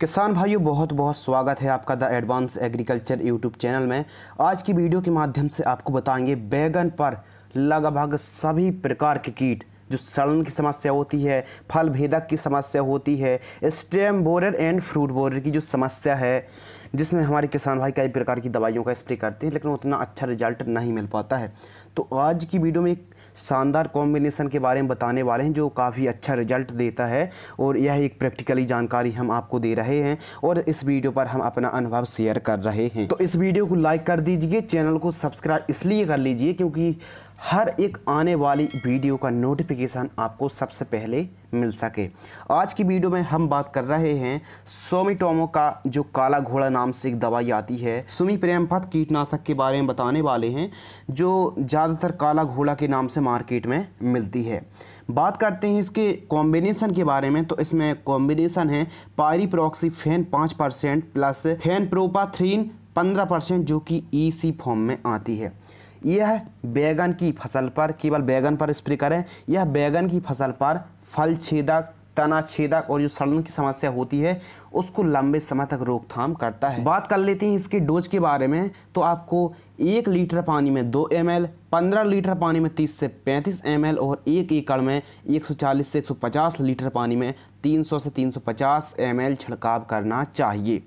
किसान भाइयों बहुत बहुत स्वागत है आपका the advance agriculture YouTube channel में आज की वीडियो के माध्यम से आपको बताएंगे बैगन पर लगभग सभी प्रकार के कीट जो सड़न की समस्या होती है फल भेदक की समस्या होती है stem borer and fruit borer की जो समस्या है जिसमें हमारे किसान भाई कई प्रकार की दवाइयों का स्प्रे करते हैं लेकिन उतना अच्छा रिजल्ट नहीं मिल पाता है तो आज की वीडियो में एक शानदार कॉम्बिनेशन के बारे में बताने वाले हैं जो काफ़ी अच्छा रिजल्ट देता है और यह एक प्रैक्टिकली जानकारी हम आपको दे रहे हैं और इस वीडियो पर हम अपना अनुभव शेयर कर रहे हैं तो इस वीडियो को लाइक कर दीजिए चैनल को सब्सक्राइब इसलिए कर लीजिए क्योंकि हर एक आने वाली वीडियो का नोटिफिकेशन आपको सबसे पहले मिल सके आज की वीडियो में हम बात कर रहे हैं सोमिटोमो का जो काला घोड़ा नाम से एक दवाई आती है सुमी प्रेमपथ कीटनाशक के बारे में बताने वाले हैं जो ज़्यादातर काला घोड़ा के नाम से मार्केट में मिलती है बात करते हैं इसके कॉम्बिनेशन के बारे में तो इसमें कॉम्बिनेशन है फैन पाँच परसेंट प्लस फैन प्रोपाथ्रीन पंद्रह परसेंट जो कि सी e फॉर्म में आती है यह बैगन की फसल पर केवल बैगन पर स्प्रे करें यह बैगन की फसल पर फल छेदक तना छेदक और जो सड़न की समस्या होती है उसको लंबे समय तक रोकथाम करता है बात कर लेते हैं इसके डोज के बारे में तो आपको एक लीटर पानी में दो एम एल पंद्रह लीटर पानी में तीस से पैंतीस एम एल और एक एकड़ में एक सौ चालीस से एक सौ पचास लीटर पानी में तीन सौ से तीन सौ पचास एम एल छिड़काव करना चाहिए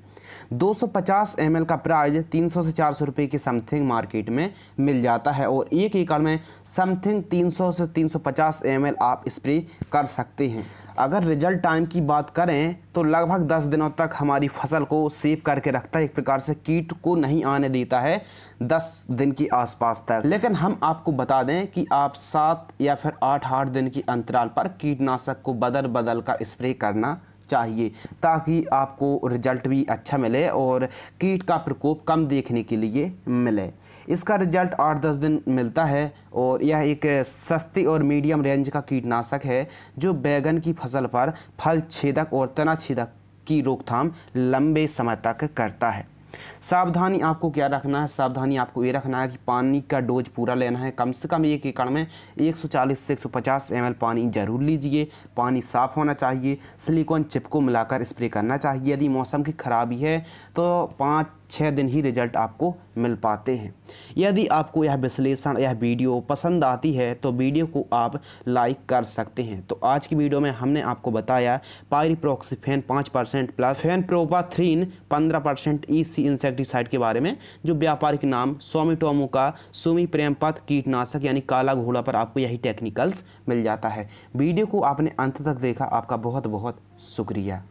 250 ml का प्राइज 300 से 400 रुपए की समथिंग मार्केट में मिल जाता है और एक एकड़ में समथिंग 300 से 350 ml आप स्प्रे कर सकते हैं अगर रिजल्ट टाइम की बात करें तो लगभग 10 दिनों तक हमारी फसल को सेव करके रखता है एक प्रकार से कीट को नहीं आने देता है 10 दिन के आसपास तक लेकिन हम आपको बता दें कि आप सात या फिर आठ आठ दिन की अंतराल पर कीटनाशक को बदल बदल का स्प्रे करना चाहिए ताकि आपको रिजल्ट भी अच्छा मिले और कीट का प्रकोप कम देखने के लिए मिले इसका रिजल्ट आठ दस दिन मिलता है और यह एक सस्ती और मीडियम रेंज का कीटनाशक है जो बैगन की फसल पर फल छेदक और तना छेदक की रोकथाम लंबे समय तक करता है सावधानी आपको क्या रखना है सावधानी आपको ये रखना है कि पानी का डोज पूरा लेना है कम से कम एक एकड़ में 140 से 150 एम पानी ज़रूर लीजिए पानी साफ़ होना चाहिए सिलिकॉन चिप को मिलाकर स्प्रे करना चाहिए यदि मौसम की खराबी है तो पाँच छः दिन ही रिजल्ट आपको मिल पाते हैं यदि आपको यह विश्लेषण यह वीडियो पसंद आती है तो वीडियो को आप लाइक कर सकते हैं तो आज की वीडियो में हमने आपको बताया पायरीप्रोक्सीफेन पाँच परसेंट प्लस फैन थ्रीन पंद्रह परसेंट ई सी इंसेक्टिसाइड के बारे में जो व्यापारिक नाम सोमिटोमो का सुमी प्रेमपथ कीटनाशक यानी काला घोड़ा पर आपको यही टेक्निकल्स मिल जाता है वीडियो को आपने अंत तक देखा आपका बहुत बहुत शुक्रिया